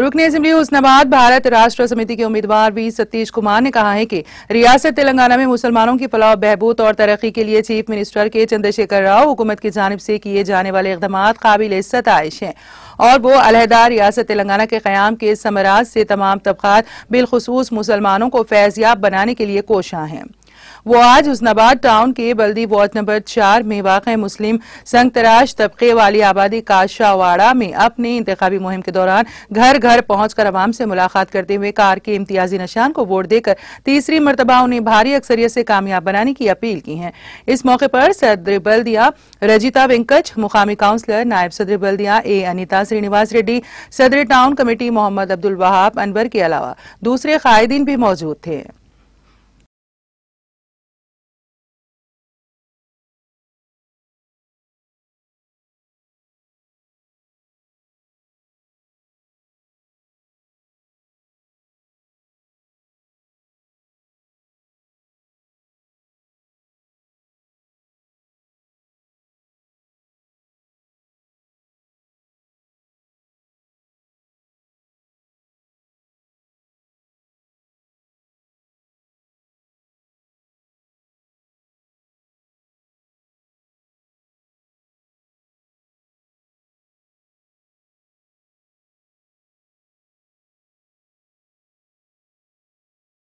रुकन असम्बली हुसनाबाद भारत राष्ट्र समिति के उम्मीदवार वी सतीश कुमार ने कहा है कि रियासत तेलंगाना में मुसलमानों की फलाह बहबूत और तरक्की के लिए चीफ मिनिस्टर के चंद्रशेखर राव हुकूमत की जानब से किए जाने वाले इकदाम काबिल सतश हैं और वो अलहदा रियासत तेलंगाना के क्याम के समराज से तमाम तबकात बिलखसूस मुसलमानों को फैजयाब बनाने के लिए कोशा हैं वो आज उस्नाबाद टाउन के बल्दी वार्ड नंबर चार में वाक़ मुस्लिम संग तबके वाली आबादी काशावाड़ा में अपनी इंतबी मुहिम के दौरान घर घर पहुँच कर आवाम से मुलाकात करते हुए कार के इम्तियाजी निशान को वोट देकर तीसरी मरतबा उन्हें भारी अक्सरियत से कामयाब बनाने की अपील की है इस मौके पर सदर बल्दिया रजिता वेंकच मुकामी काउंसलर नायब सदर बल्दिया ए अनिता श्रीनिवास रेड्डी सदर टाउन कमेटी मोहम्मद अब्दुल वहाब अनवर के अलावा दूसरे कायदीन भी मौजूद थे